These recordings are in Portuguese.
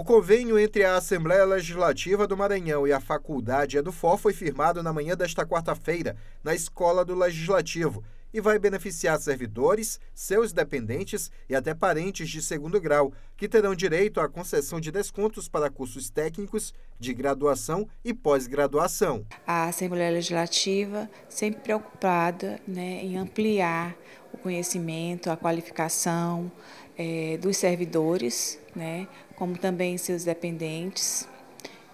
O convênio entre a Assembleia Legislativa do Maranhão e a Faculdade Edufor é foi firmado na manhã desta quarta-feira na Escola do Legislativo e vai beneficiar servidores, seus dependentes e até parentes de segundo grau, que terão direito à concessão de descontos para cursos técnicos de graduação e pós-graduação. A Assembleia Legislativa sempre preocupada né, em ampliar conhecimento, a qualificação é, dos servidores, né, como também seus dependentes.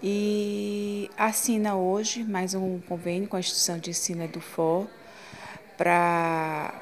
E assina hoje mais um convênio com a instituição de ensino Edufor para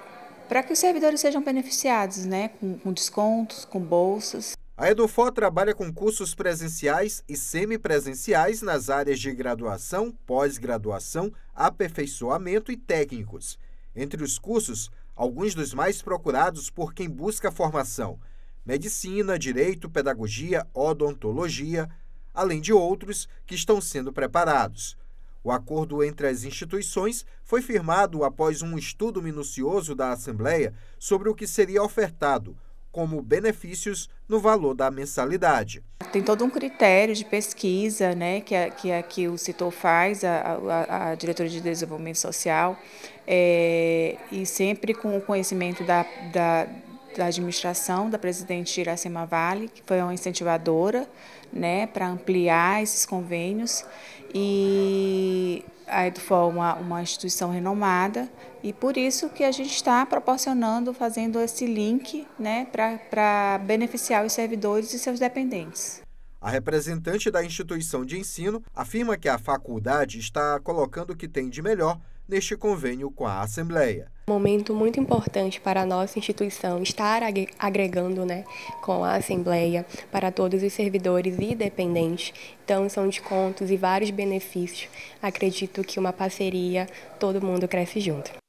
que os servidores sejam beneficiados né, com, com descontos, com bolsas. A Edufor trabalha com cursos presenciais e semipresenciais nas áreas de graduação, pós-graduação, aperfeiçoamento e técnicos. Entre os cursos, alguns dos mais procurados por quem busca formação: medicina, direito, pedagogia, odontologia, além de outros que estão sendo preparados. O acordo entre as instituições foi firmado após um estudo minucioso da Assembleia sobre o que seria ofertado, como benefícios no valor da mensalidade. Tem todo um critério de pesquisa né, que, a, é, que, a, é que o CITO faz, a, a, a Diretoria de Desenvolvimento Social, é, e sempre com o conhecimento da, da, da administração da presidente Iracema Vale, que foi uma incentivadora né, para ampliar esses convênios. E a Edufol é uma, uma instituição renomada e por isso que a gente está proporcionando, fazendo esse link né, para beneficiar os servidores e seus dependentes. A representante da instituição de ensino afirma que a faculdade está colocando o que tem de melhor neste convênio com a Assembleia. Momento muito importante para a nossa instituição estar agregando né, com a Assembleia para todos os servidores e dependentes. Então, são descontos e vários benefícios. Acredito que uma parceria, todo mundo cresce junto.